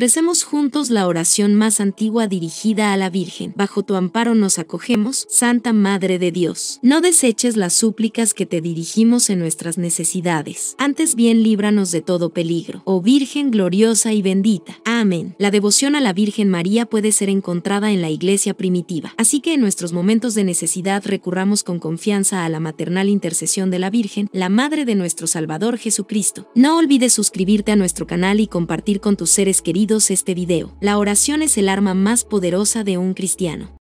Recemos juntos la oración más antigua dirigida a la Virgen. Bajo tu amparo nos acogemos, Santa Madre de Dios. No deseches las súplicas que te dirigimos en nuestras necesidades. Antes bien líbranos de todo peligro. Oh Virgen gloriosa y bendita. Amén. La devoción a la Virgen María puede ser encontrada en la iglesia primitiva, así que en nuestros momentos de necesidad recurramos con confianza a la maternal intercesión de la Virgen, la Madre de nuestro Salvador Jesucristo. No olvides suscribirte a nuestro canal y compartir con tus seres queridos este video. La oración es el arma más poderosa de un cristiano.